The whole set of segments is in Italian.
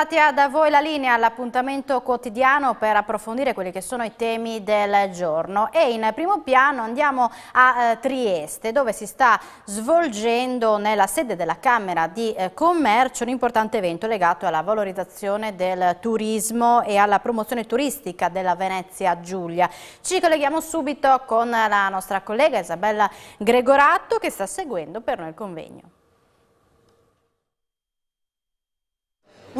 Katia, da voi la linea all'appuntamento quotidiano per approfondire quelli che sono i temi del giorno e in primo piano andiamo a eh, Trieste dove si sta svolgendo nella sede della Camera di eh, Commercio un importante evento legato alla valorizzazione del turismo e alla promozione turistica della Venezia Giulia. Ci colleghiamo subito con la nostra collega Isabella Gregoratto che sta seguendo per noi il convegno.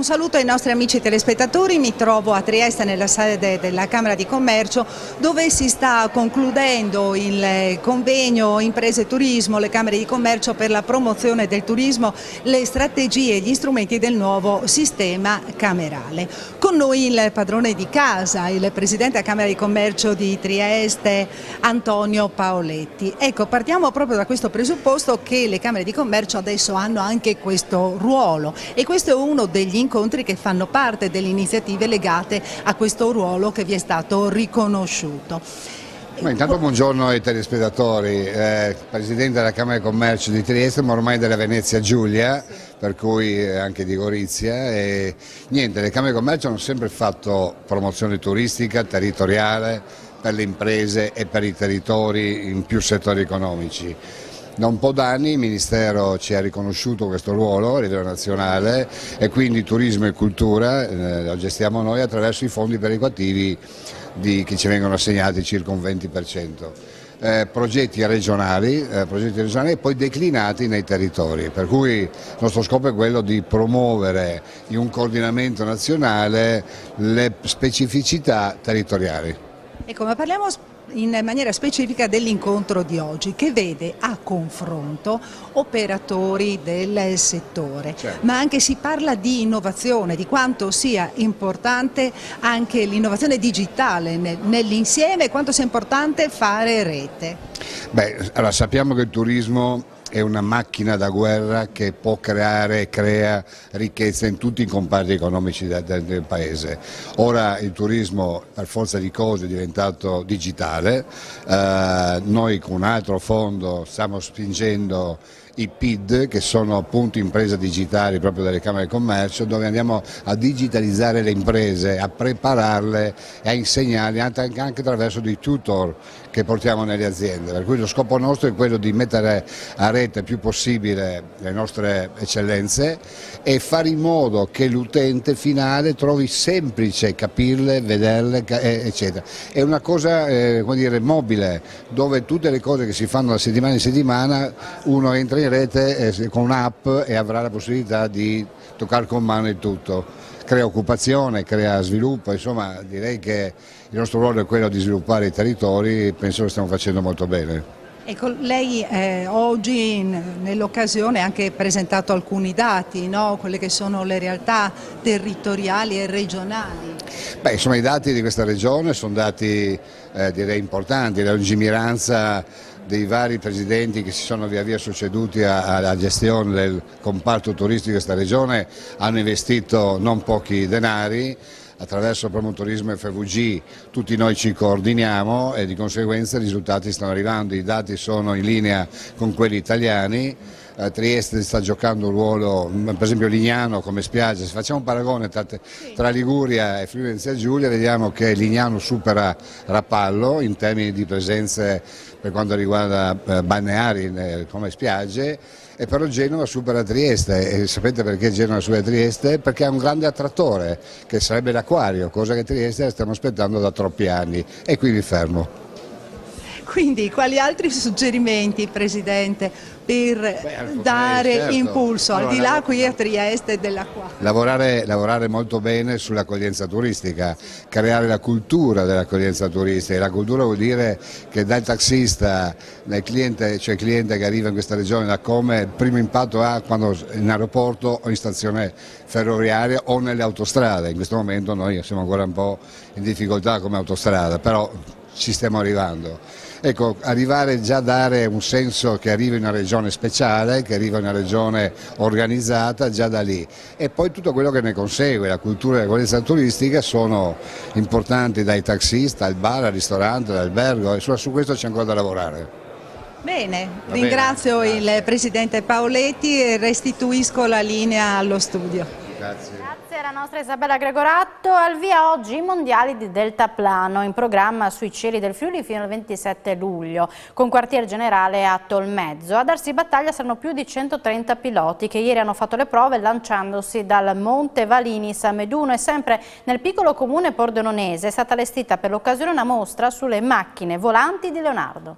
Un saluto ai nostri amici telespettatori, mi trovo a Trieste nella sede della Camera di Commercio dove si sta concludendo il eh, convegno Imprese e Turismo, le Camere di Commercio per la promozione del turismo, le strategie e gli strumenti del nuovo sistema camerale. Con noi il padrone di casa, il Presidente della Camera di Commercio di Trieste, Antonio Paoletti. Ecco, partiamo proprio da questo presupposto che le Camere di Commercio adesso hanno anche questo ruolo e questo è uno degli incontri incontri che fanno parte delle iniziative legate a questo ruolo che vi è stato riconosciuto. Ma intanto buongiorno ai telespettatori, eh, Presidente della Camera di Commercio di Trieste ma ormai della Venezia Giulia, per cui eh, anche di Gorizia. E, niente, le Camere di Commercio hanno sempre fatto promozione turistica, territoriale, per le imprese e per i territori in più settori economici. Da un po' d'anni il Ministero ci ha riconosciuto questo ruolo a livello nazionale e quindi turismo e cultura eh, lo gestiamo noi attraverso i fondi perequativi di, che ci vengono assegnati circa un 20%. Eh, progetti, regionali, eh, progetti regionali e poi declinati nei territori, per cui il nostro scopo è quello di promuovere in un coordinamento nazionale le specificità territoriali. Ecco, ma parliamo in maniera specifica dell'incontro di oggi che vede a confronto operatori del settore, certo. ma anche si parla di innovazione, di quanto sia importante anche l'innovazione digitale nell'insieme e quanto sia importante fare rete. Beh, allora sappiamo che il turismo è una macchina da guerra che può creare e crea ricchezza in tutti i comparti economici del, paese. Ora il turismo per forza di cose è diventato digitale, eh, noi con un altro fondo stiamo spingendo i PID che sono appunto imprese digitali proprio delle Camere di Commercio dove andiamo a digitalizzare le imprese, a prepararle e a insegnarle anche, anche attraverso dei tutor che portiamo nelle aziende, per cui lo scopo nostro è quello di mettere a rete più possibile le nostre eccellenze e fare in modo che l'utente finale trovi semplice capirle, vederle eh, eccetera. È una cosa eh, dire, mobile dove tutte le cose che si fanno da settimana in settimana uno entra in rete eh, con un'app e avrà la possibilità di toccare con mano il tutto crea occupazione, crea sviluppo, insomma direi che il nostro ruolo è quello di sviluppare i territori e penso che stiamo facendo molto bene. Ecco, lei eh, oggi nell'occasione ha anche presentato alcuni dati, no? quelle che sono le realtà territoriali e regionali. Beh, insomma i dati di questa regione sono dati eh, direi importanti, la lungimiranza dei vari presidenti che si sono via via succeduti alla gestione del comparto turistico di questa regione hanno investito non pochi denari attraverso Promoturismo e FVG tutti noi ci coordiniamo e di conseguenza i risultati stanno arrivando, i dati sono in linea con quelli italiani a Trieste sta giocando un ruolo, mm, per esempio Lignano come spiaggia, se facciamo un paragone tra, tra Liguria e Friuli Giulia vediamo che Lignano supera Rapallo in termini di presenze per quanto riguarda eh, balneari eh, come spiagge e però Genova supera Trieste e sapete perché Genova supera Trieste? Perché ha un grande attrattore che sarebbe l'acquario, cosa che Trieste stiamo aspettando da troppi anni e qui vi fermo. Quindi quali altri suggerimenti, Presidente, per Beh, dare certo. impulso, allora, al di là qui a Trieste della qua? Lavorare, lavorare molto bene sull'accoglienza turistica, creare la cultura dell'accoglienza turistica. La cultura vuol dire che dal taxista, dal cliente, cioè il cliente che arriva in questa regione, da come il primo impatto ha quando in aeroporto o in stazione ferroviaria o nelle autostrade. In questo momento noi siamo ancora un po' in difficoltà come autostrada, però ci stiamo arrivando. Ecco, arrivare già a dare un senso che arriva in una regione speciale, che arriva in una regione organizzata, già da lì. E poi tutto quello che ne consegue, la cultura e la conoscenza turistica sono importanti dai taxisti, al bar, al ristorante, all'albergo e su, su questo c'è ancora da lavorare. Bene, Va ringrazio bene. il Presidente Paoletti e restituisco la linea allo studio. Grazie la nostra Isabella Gregoratto, al via oggi i mondiali di deltaplano in programma sui cieli del Friuli fino al 27 luglio con quartier generale a Tolmezzo. A darsi battaglia saranno più di 130 piloti che ieri hanno fatto le prove lanciandosi dal Monte Valinis a Meduno e sempre nel piccolo comune pordenonese è stata allestita per l'occasione una mostra sulle macchine volanti di Leonardo.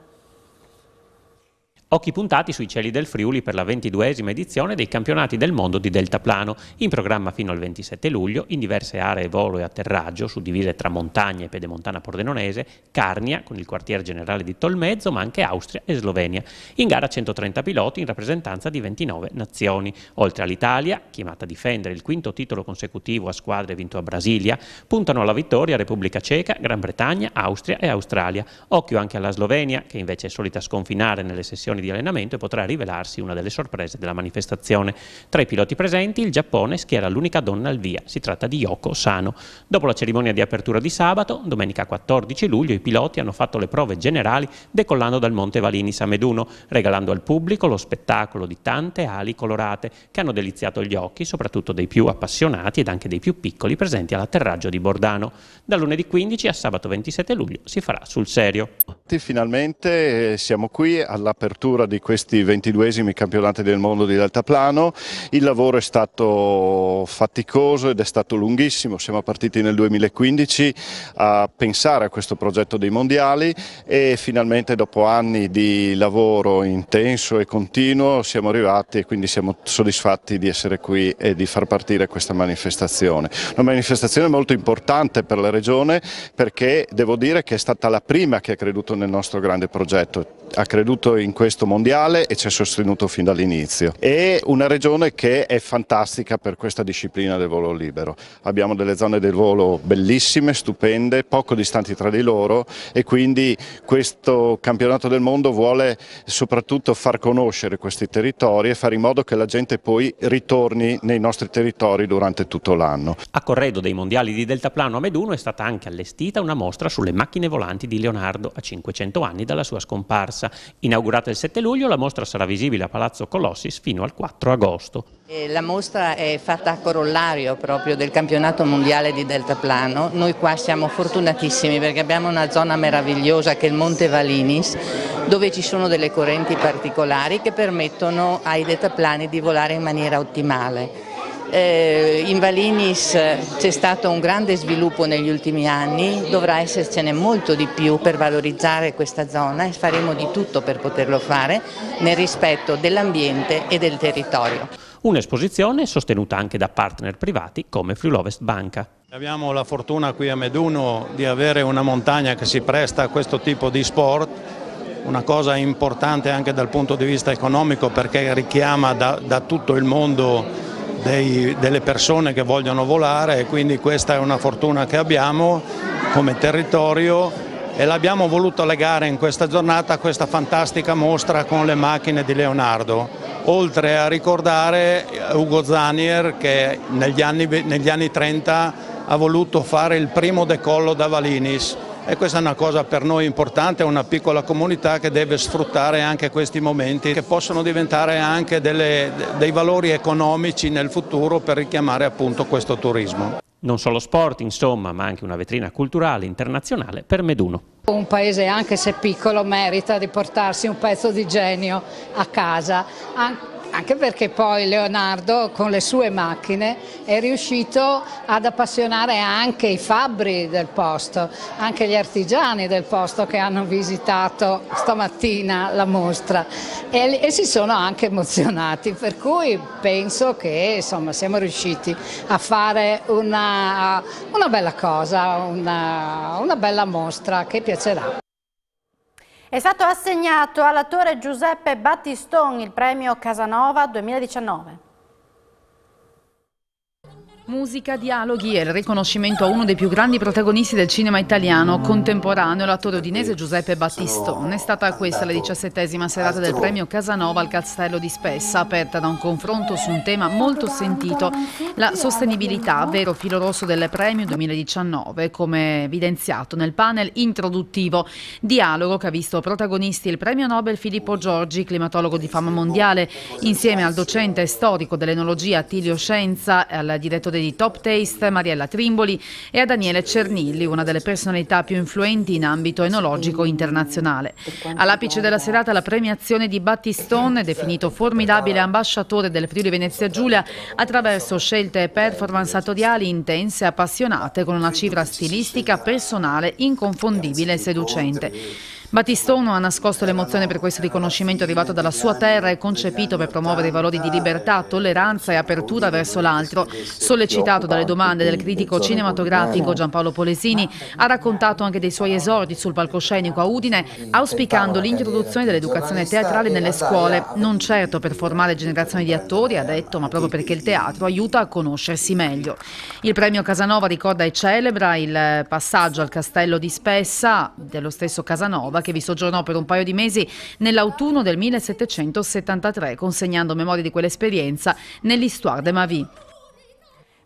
Occhi puntati sui cieli del Friuli per la ventiduesima edizione dei campionati del mondo di deltaplano, in programma fino al 27 luglio in diverse aree volo e atterraggio suddivise tra montagna e pedemontana pordenonese, Carnia con il quartier generale di Tolmezzo, ma anche Austria e Slovenia. In gara 130 piloti in rappresentanza di 29 nazioni. Oltre all'Italia, chiamata a difendere il quinto titolo consecutivo a squadre vinto a Brasilia, puntano alla vittoria Repubblica Ceca, Gran Bretagna, Austria e Australia. Occhio anche alla Slovenia, che invece è solita sconfinare nelle sessioni di allenamento e potrà rivelarsi una delle sorprese della manifestazione. Tra i piloti presenti il Giappone schiera l'unica donna al via, si tratta di Yoko Sano. Dopo la cerimonia di apertura di sabato, domenica 14 luglio, i piloti hanno fatto le prove generali decollando dal Monte Valini Sameduno, regalando al pubblico lo spettacolo di tante ali colorate che hanno deliziato gli occhi, soprattutto dei più appassionati ed anche dei più piccoli presenti all'atterraggio di Bordano. Da lunedì 15 a sabato 27 luglio si farà sul serio arrivati finalmente, eh, siamo qui all'apertura di questi ventiduesimi campionati del mondo di deltaplano, il lavoro è stato faticoso ed è stato lunghissimo, siamo partiti nel 2015 a pensare a questo progetto dei mondiali e finalmente dopo anni di lavoro intenso e continuo siamo arrivati e quindi siamo soddisfatti di essere qui e di far partire questa manifestazione. Una manifestazione molto importante per la Regione perché devo dire che è stata la prima che ha creduto nel nel nostro grande progetto ha creduto in questo mondiale e ci ha sostenuto fin dall'inizio. È una regione che è fantastica per questa disciplina del volo libero. Abbiamo delle zone del volo bellissime, stupende, poco distanti tra di loro e quindi questo campionato del mondo vuole soprattutto far conoscere questi territori e fare in modo che la gente poi ritorni nei nostri territori durante tutto l'anno. A corredo dei mondiali di deltaplano a Meduno è stata anche allestita una mostra sulle macchine volanti di Leonardo a 500 anni dalla sua scomparsa. Bassa. Inaugurata il 7 luglio, la mostra sarà visibile a Palazzo Colossis fino al 4 agosto. La mostra è fatta a corollario proprio del campionato mondiale di deltaplano. Noi qua siamo fortunatissimi perché abbiamo una zona meravigliosa che è il Monte Valinis dove ci sono delle correnti particolari che permettono ai deltaplani di volare in maniera ottimale. Eh, in Valinis eh, c'è stato un grande sviluppo negli ultimi anni, dovrà essercene molto di più per valorizzare questa zona e faremo di tutto per poterlo fare nel rispetto dell'ambiente e del territorio. Un'esposizione sostenuta anche da partner privati come Friulovest Banca. Abbiamo la fortuna qui a Meduno di avere una montagna che si presta a questo tipo di sport una cosa importante anche dal punto di vista economico perché richiama da, da tutto il mondo dei, delle persone che vogliono volare e quindi questa è una fortuna che abbiamo come territorio e l'abbiamo voluto legare in questa giornata a questa fantastica mostra con le macchine di Leonardo, oltre a ricordare Ugo Zanier che negli anni, negli anni 30 ha voluto fare il primo decollo da Valinis e questa è una cosa per noi importante, una piccola comunità che deve sfruttare anche questi momenti che possono diventare anche delle, dei valori economici nel futuro per richiamare appunto questo turismo. Non solo sport insomma, ma anche una vetrina culturale internazionale per Meduno. Un paese anche se piccolo merita di portarsi un pezzo di genio a casa, anche perché poi Leonardo con le sue macchine è riuscito ad appassionare anche i fabbri del posto, anche gli artigiani del posto che hanno visitato stamattina la mostra e, e si sono anche emozionati, per cui penso che insomma, siamo riusciti a fare una, una bella cosa, una, una bella mostra che piacerà. È stato assegnato all'attore Giuseppe Battiston il premio Casanova 2019. Musica, dialoghi e il riconoscimento a uno dei più grandi protagonisti del cinema italiano contemporaneo, l'attore udinese Giuseppe Battistone. È stata questa la diciassettesima serata del premio Casanova al Castello di Spessa, aperta da un confronto su un tema molto sentito, la sostenibilità, vero filo rosso del premio 2019, come evidenziato nel panel introduttivo. Dialogo che ha visto protagonisti il premio Nobel Filippo Giorgi, climatologo di fama mondiale, insieme al docente storico dell'enologia Attilio Scienza e al direttore custode di Top Taste, Mariella Trimboli e a Daniele Cernilli, una delle personalità più influenti in ambito enologico internazionale. All'apice della serata la premiazione di Battistone, definito formidabile ambasciatore del Friuli Venezia Giulia, attraverso scelte e performance attoriali intense e appassionate con una cifra stilistica personale inconfondibile e seducente. Battistone ha nascosto l'emozione per questo riconoscimento arrivato dalla sua terra e concepito per promuovere i valori di libertà, tolleranza e apertura verso l'altro. Sollecitato dalle domande del critico cinematografico Giampaolo Polesini, ha raccontato anche dei suoi esordi sul palcoscenico a Udine, auspicando l'introduzione dell'educazione teatrale nelle scuole, non certo per formare generazioni di attori, ha detto, ma proprio perché il teatro aiuta a conoscersi meglio. Il premio Casanova ricorda e celebra il passaggio al castello di Spessa dello stesso Casanova che vi soggiornò per un paio di mesi nell'autunno del 1773, consegnando memorie di quell'esperienza nell'Histoire de ma vie.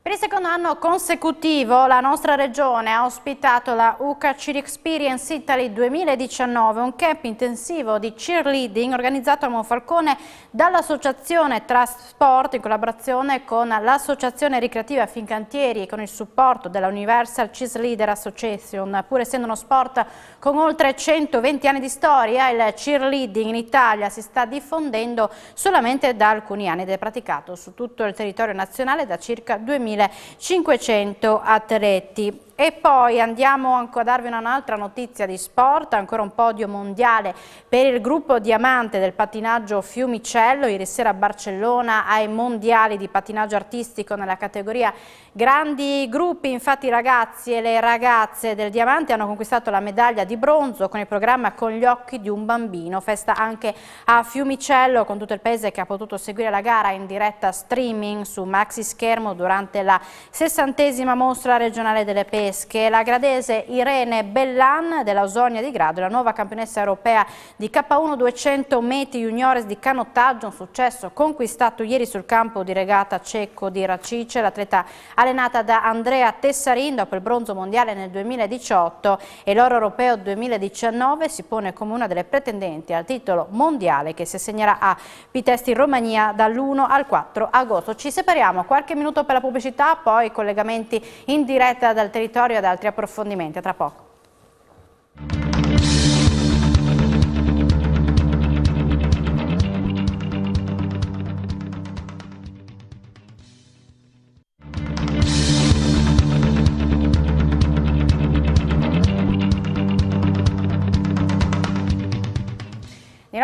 Per il secondo anno consecutivo la nostra regione ha ospitato la UCA Cheer Experience Italy 2019, un camp intensivo di cheerleading organizzato a Monfalcone dall'associazione Trasport in collaborazione con l'associazione ricreativa Fincantieri e con il supporto della Universal Cheerleader Association. Pur essendo uno sport con oltre 120 anni di storia, il cheerleading in Italia si sta diffondendo solamente da alcuni anni ed è praticato su tutto il territorio nazionale da circa 2000 2.500 atleti. E poi andiamo anche a darvi un'altra notizia di sport, ancora un podio mondiale per il gruppo diamante del pattinaggio Fiumicello, ieri sera a Barcellona ai mondiali di pattinaggio artistico nella categoria grandi gruppi, infatti i ragazzi e le ragazze del diamante hanno conquistato la medaglia di bronzo con il programma Con gli occhi di un bambino, festa anche a Fiumicello con tutto il paese che ha potuto seguire la gara in diretta streaming su maxi schermo durante della sessantesima mostra regionale delle pesche. La gradese Irene Bellan dell'Ausonia di Grado, la nuova campionessa europea di K1 200 metri juniores di canottaggio, un successo conquistato ieri sul campo di regata cecco di Racice, l'atleta allenata da Andrea Tessarin dopo il bronzo mondiale nel 2018 e l'oro europeo 2019 si pone come una delle pretendenti al titolo mondiale che si assegnerà a Pitesti in Romania dall'1 al 4 agosto. Ci separiamo qualche minuto per la pubblicità città, poi collegamenti in diretta dal territorio ad altri approfondimenti. A tra poco.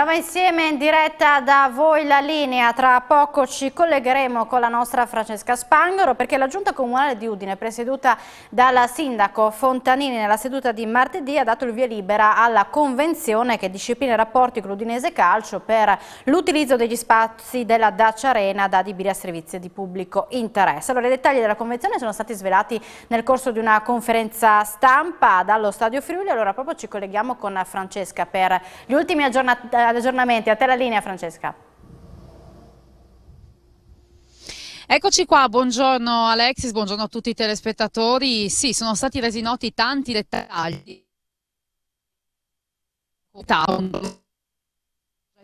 Roma Insieme in diretta da voi la linea, tra poco ci collegheremo con la nostra Francesca Spangaro perché la giunta comunale di Udine presieduta dalla sindaco Fontanini nella seduta di martedì ha dato il via libera alla convenzione che disciplina i rapporti con l'Udinese Calcio per l'utilizzo degli spazi della Dacia Arena da adibire a servizi di pubblico interesse. Allora i dettagli della convenzione sono stati svelati nel corso di una conferenza stampa dallo Stadio Friuli, allora proprio ci colleghiamo con Francesca per gli ultimi aggiornamenti ad aggiornamenti. A te la linea Francesca. Eccoci qua, buongiorno Alexis, buongiorno a tutti i telespettatori. Sì, sono stati resi noti tanti dettagli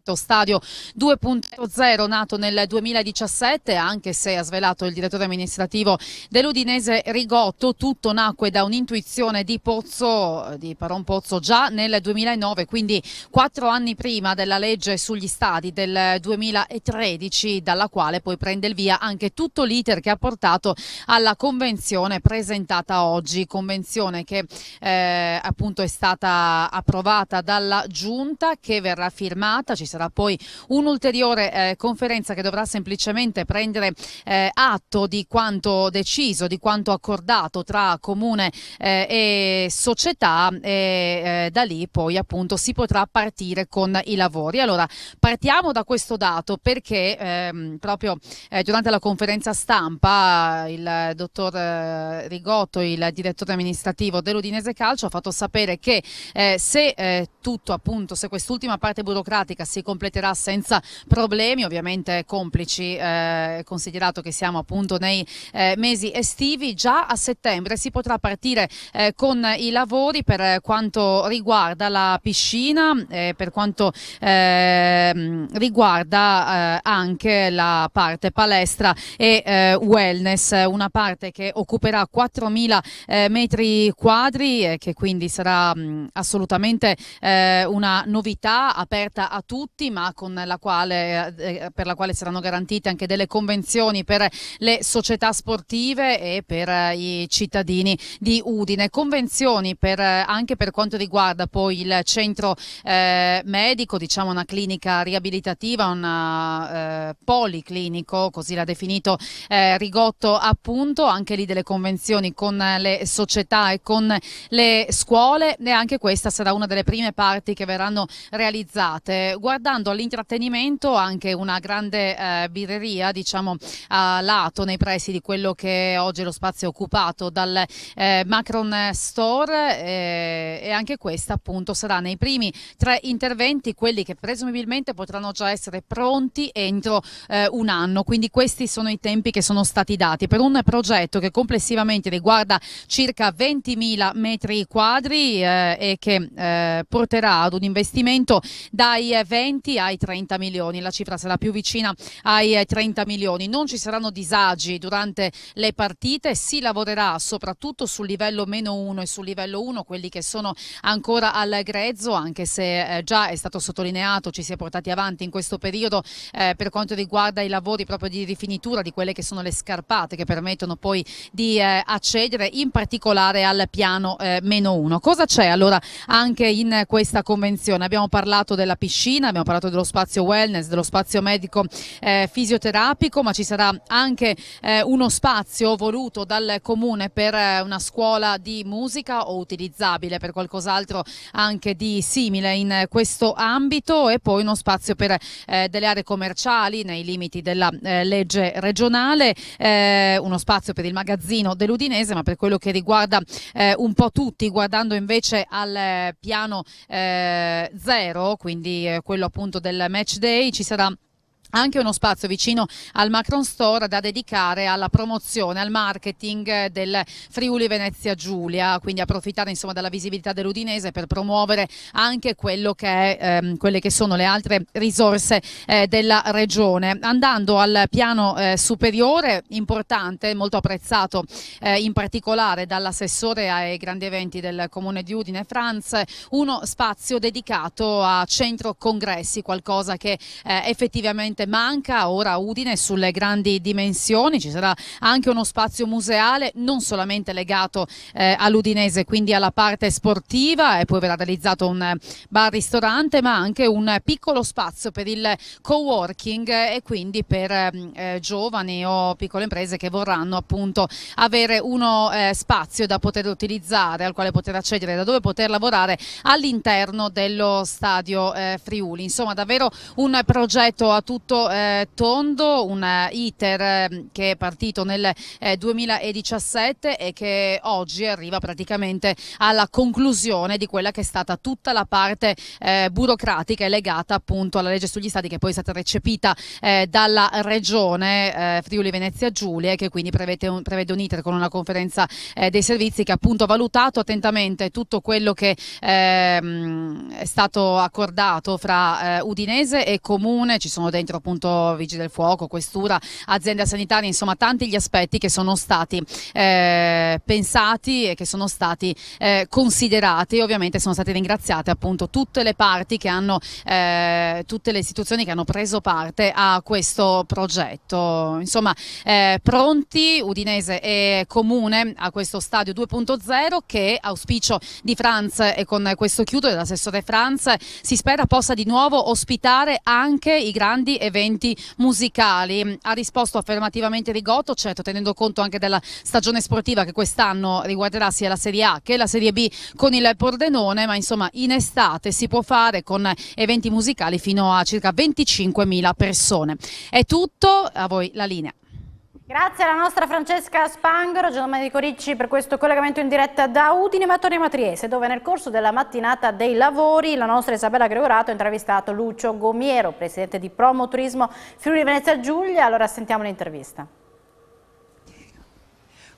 cosiddetto Stadio 2.0 nato nel 2017, anche se ha svelato il direttore amministrativo dell'Udinese Rigotto, tutto nacque da un'intuizione di Pozzo, di Paron Pozzo già nel 2009, quindi quattro anni prima della legge sugli stadi del 2013, dalla quale poi prende il via anche tutto l'iter che ha portato alla convenzione presentata oggi, convenzione che eh, appunto è stata approvata dalla Giunta che verrà firmata, ci sarà sarà poi un'ulteriore eh, conferenza che dovrà semplicemente prendere eh, atto di quanto deciso, di quanto accordato tra comune eh, e società e eh, da lì poi appunto si potrà partire con i lavori. Allora partiamo da questo dato perché ehm, proprio eh, durante la conferenza stampa il dottor eh, Rigotto, il direttore amministrativo dell'Udinese Calcio ha fatto sapere che se tutto appunto, se quest'ultima parte burocratica si completerà senza problemi, ovviamente complici, eh, considerato che siamo appunto nei eh, mesi estivi, già a settembre si potrà partire eh, con i lavori per quanto riguarda la piscina, eh, per quanto ehm, riguarda eh, anche la parte palestra e eh, wellness, una parte che occuperà 4.000 metri quadri e che quindi sarà mh, mm, assolutamente una novità aperta a tutti Scotti, ma la quale, eh, eh, per la quale saranno garantite anche delle convenzioni per le società sportive e per eh, i cittadini di Udine. Convenzioni per, anche per quanto riguarda poi il centro eh, medico, diciamo una clinica riabilitativa, un policlinico, così l'ha definito Rigotto appunto, anche lì delle convenzioni con le società e con le scuole e anche questa sarà una delle prime parti che verranno realizzate. Guardate dando all'intrattenimento anche una grande eh, birreria diciamo a lato nei pressi di quello che oggi è lo spazio occupato dal eh, Macron Store eh, e anche questa appunto sarà nei primi tre interventi quelli che presumibilmente potranno già essere pronti entro eh, un anno quindi questi sono i tempi che sono stati dati per un progetto che complessivamente riguarda circa 20.000 metri quadri eh, e che eh, porterà ad un investimento dai 20 20 ai 30 milioni, la cifra sarà più vicina ai 30 eh, milioni. Non ci saranno disagi durante le partite, si lavorerà soprattutto sul livello meno 1 e sul livello 1, quelli che sono ancora al grezzo, anche se eh, già è stato sottolineato, ci si è portati avanti in questo periodo eh, per quanto riguarda i lavori proprio di rifinitura di quelle che sono le scarpate che permettono poi di eh, accedere in particolare al piano eh, meno 1. Cosa c'è allora anche in questa convenzione? Abbiamo parlato della piscina, abbiamo parlato dello spazio wellness, dello spazio medico eh, fisioterapico, ma ci sarà anche eh, uno spazio voluto dal comune per eh, una scuola di musica o utilizzabile per qualcos'altro anche di simile in questo ambito e poi uno spazio per eh, delle aree commerciali nei limiti della eh, legge regionale, eh, uno spazio per il magazzino dell'Udinese, ma per quello che riguarda un po' tutti, guardando invece al piano zero, quindi quello appunto appunto del match day, ci sarà anche uno spazio vicino al Macron Store da dedicare alla promozione, al marketing eh, del Friuli Venezia Giulia, quindi approfittare insomma, della visibilità dell'Udinese per promuovere anche che è, ehm, quelle che sono le altre risorse eh, della regione. Andando al piano eh, superiore, importante, molto apprezzato eh, in particolare dall'assessore ai grandi eventi del Comune di Udine France, uno spazio dedicato a centro congressi, qualcosa che eh, effettivamente Piemonte manca ora Udine sulle grandi dimensioni, ci sarà anche uno spazio museale non solamente legato eh, all'Udinese, quindi alla parte sportiva e poi verrà realizzato un bar-ristorante ma anche un piccolo spazio per il co-working e quindi per eh, giovani o piccole imprese che vorranno appunto avere uno eh, spazio da poter utilizzare, al quale poter accedere, da dove poter lavorare all'interno dello stadio eh, Friuli. Insomma davvero un progetto a tutti molto eh, tondo, un iter ehm, che è partito nel 2017 eh, e che oggi arriva praticamente alla conclusione di quella che è stata tutta la parte eh, burocratica e legata appunto alla legge sugli stati che poi è stata recepita eh, dalla regione Friuli Venezia Giulia e che quindi prevede un, prevede un iter con una conferenza dei servizi che appunto ha valutato attentamente tutto quello che ehm, è stato accordato fra Udinese e Comune, ci sono dentro appunto Vigili del Fuoco, Questura, azienda sanitaria, insomma tanti gli aspetti che sono stati eh, pensati e che sono stati eh, considerati. Ovviamente sono state ringraziate appunto tutte le parti che hanno, eh, tutte le istituzioni che hanno preso parte a questo progetto. Insomma, eh, pronti Udinese e Comune a questo stadio 2.0 che auspicio di Franz e con questo chiudo dell'assessore Franz si spera possa di nuovo ospitare anche i grandi e eventi musicali. Ha risposto affermativamente Rigotto, certo tenendo conto anche della stagione sportiva che quest'anno riguarderà sia la Serie A che la Serie B con il Pordenone, ma insomma in estate si può fare con eventi musicali fino a circa 25.000 persone. È tutto, a voi la linea. Grazie alla nostra Francesca Spangaro, Giandomani di Coricci per questo collegamento in diretta da Udine, ma torniamo a Trieste, dove nel corso della mattinata dei lavori la nostra Isabella Gregorato ha intervistato Lucio Gomiero, presidente di Promo Turismo Friuli Venezia Giulia. Allora sentiamo l'intervista.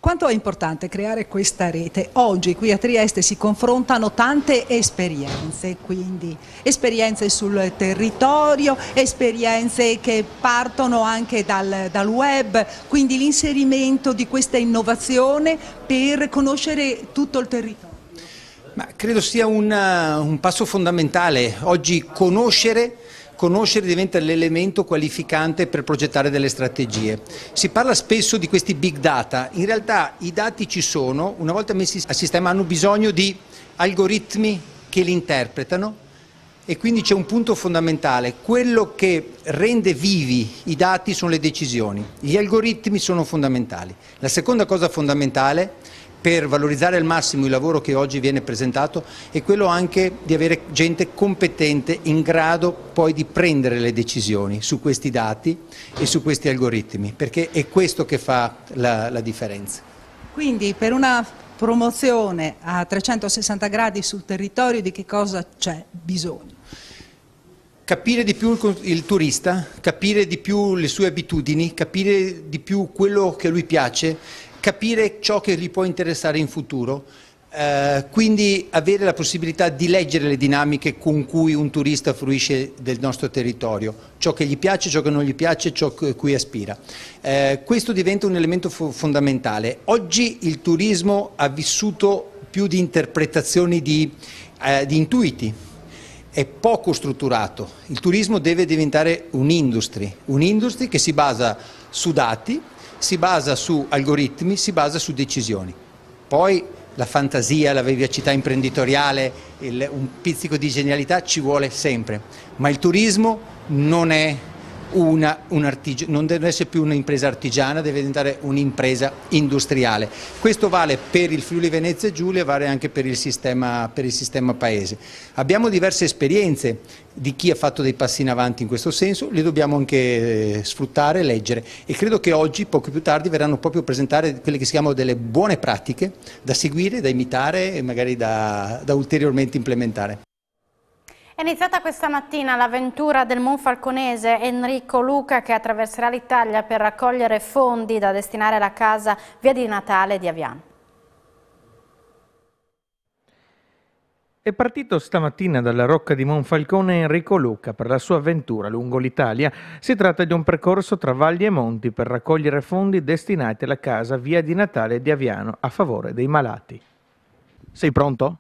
Quanto è importante creare questa rete? Oggi qui a Trieste si confrontano tante esperienze, quindi esperienze sul territorio, esperienze che partono anche dal, dal web, quindi l'inserimento di questa innovazione per conoscere tutto il territorio. Ma credo sia una, un passo fondamentale oggi conoscere conoscere diventa l'elemento qualificante per progettare delle strategie. Si parla spesso di questi big data, in realtà i dati ci sono, una volta messi a sistema hanno bisogno di algoritmi che li interpretano e quindi c'è un punto fondamentale, quello che rende vivi i dati sono le decisioni, gli algoritmi sono fondamentali. La seconda cosa fondamentale è per valorizzare al massimo il lavoro che oggi viene presentato è quello anche di avere gente competente in grado poi di prendere le decisioni su questi dati e su questi algoritmi, perché è questo che fa la, la differenza. Quindi per una promozione a 360 gradi sul territorio di che cosa c'è bisogno? capire di più il, turista, capire di più le sue abitudini, capire di più quello che lui piace, capire ciò che gli può interessare in futuro, eh, quindi avere la possibilità di leggere le dinamiche con cui un turista fruisce del nostro territorio, ciò che gli piace, ciò che non gli piace, ciò a cui aspira. Eh, questo diventa un elemento fondamentale. Oggi il turismo ha vissuto più di interpretazioni di, eh, di intuiti, è poco strutturato. Il turismo deve diventare un'industria, un'industria che si basa su dati, si basa su algoritmi, si basa su decisioni. Poi la fantasia, la vivacità imprenditoriale, il, un pizzico di genialità ci vuole sempre, ma il turismo non è una, un artig... non deve essere più un'impresa artigiana, deve diventare un'impresa industriale. Questo vale per il Friuli Venezia e Giulia, vale anche per il, sistema, per il sistema paese. Abbiamo diverse esperienze di chi ha fatto dei passi in avanti in questo senso, le dobbiamo anche eh, sfruttare, leggere e credo che oggi, poco più tardi, verranno proprio presentate quelle che si chiamano delle buone pratiche da seguire, da imitare e magari da, da ulteriormente implementare. È iniziata questa mattina l'avventura del Monfalconese Enrico Luca che attraverserà l'Italia per raccogliere fondi da destinare alla casa Via di Natale di Aviano. È partito stamattina dalla Rocca di Monfalcone Enrico Luca per la sua avventura lungo l'Italia. Si tratta di un percorso tra valli e monti per raccogliere fondi destinati alla casa Via di Natale di Aviano a favore dei malati. Sei pronto?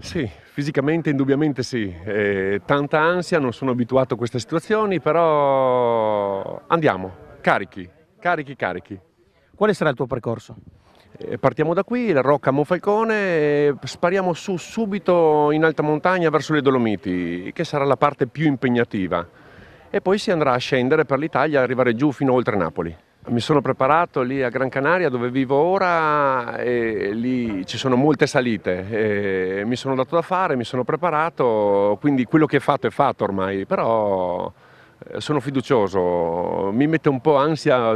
Sì, fisicamente indubbiamente sì, eh, tanta ansia, non sono abituato a queste situazioni, però andiamo, carichi, carichi, carichi. Quale sarà il tuo percorso? Eh, partiamo da qui, la Rocca Monfalcone, eh, spariamo su subito in alta montagna verso le Dolomiti, che sarà la parte più impegnativa, e poi si andrà a scendere per l'Italia, e arrivare giù fino oltre Napoli. Mi sono preparato lì a Gran Canaria dove vivo ora e lì ci sono molte salite. mi sono dato da fare, mi sono preparato, quindi quello che è fatto è fatto ormai, però eh, sono fiducioso, mi mette un po' ansia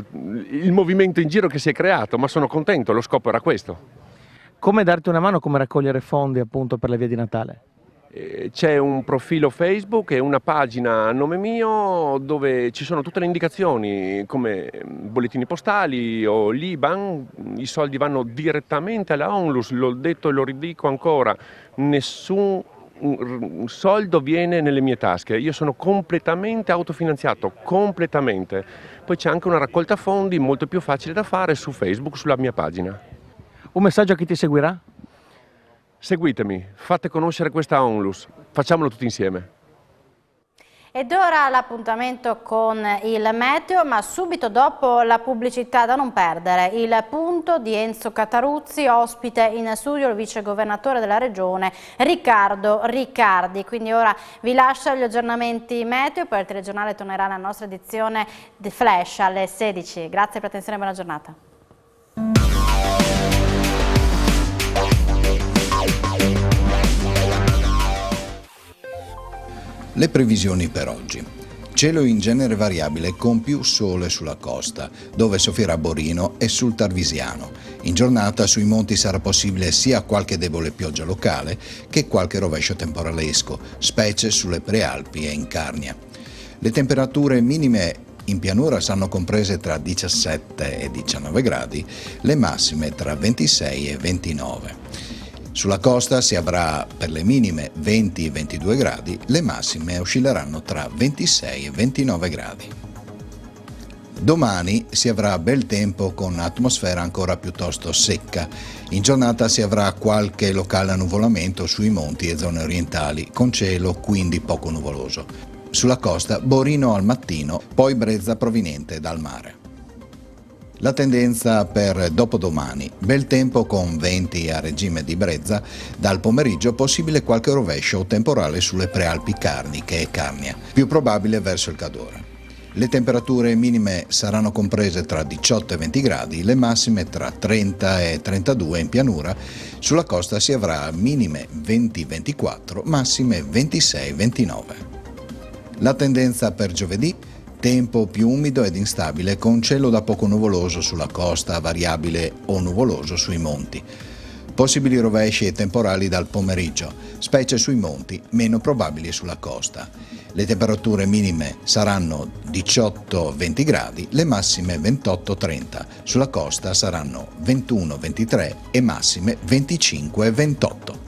il movimento in giro che si è creato, ma sono contento, lo scopo era questo. Come darti una mano, come raccogliere fondi appunto per la via di Natale? Eh, c'è un profilo Facebook e una pagina a nome mio dove ci sono tutte le indicazioni come mm, bollettini postali o l'Iban, i soldi vanno direttamente alla Onlus, l'ho detto e lo ridico ancora, nessun soldo viene nelle mie tasche, io sono completamente autofinanziato, completamente. Poi c'è anche una raccolta fondi molto più facile da fare su Facebook, sulla mia pagina. Un messaggio a chi ti seguirà? Seguitemi, fate conoscere questa Onlus, facciamolo tutti insieme. Ed ora l'appuntamento con il meteo, ma subito dopo la pubblicità da non perdere. Il punto di Enzo Cataruzzi, ospite in studio il vice governatore della regione Riccardo Riccardi. Quindi ora vi lascio gli aggiornamenti meteo, poi il telegiornale tornerà alla nostra edizione di Flash alle 16. Grazie per l'attenzione e buona giornata. Le previsioni per oggi. Cielo in genere variabile con più sole sulla costa, dove soffierà Borino e sul Tarvisiano. In giornata sui monti sarà possibile sia qualche debole pioggia locale che qualche rovescio temporalesco, specie sulle prealpi e in Carnia. Le temperature minime in pianura saranno comprese tra 17 e 19 gradi, le massime tra 26 e 29. Sulla costa si avrà per le minime 20 e 22 gradi, le massime oscilleranno tra 26 e 29 gradi. Domani si avrà bel tempo con atmosfera ancora piuttosto secca. In giornata si avrà qualche locale annuvolamento sui monti e zone orientali, con cielo quindi poco nuvoloso. Sulla costa Borino al mattino, poi brezza proveniente dal mare. La tendenza per dopodomani, bel tempo con venti a regime di brezza, dal pomeriggio possibile qualche rovescio o temporale sulle prealpi Carniche e Carnia, più probabile verso il Cadore. Le temperature minime saranno comprese tra 18 e 20 gradi, le massime tra 30 e 32 in pianura. Sulla costa si avrà minime 20-24, massime 26-29. La tendenza per giovedì Tempo più umido ed instabile con cielo da poco nuvoloso sulla costa, variabile o nuvoloso sui monti. Possibili rovesci e temporali dal pomeriggio, specie sui monti, meno probabili sulla costa. Le temperature minime saranno 18-20 gradi, le massime 28-30, sulla costa saranno 21-23 e massime 25-28.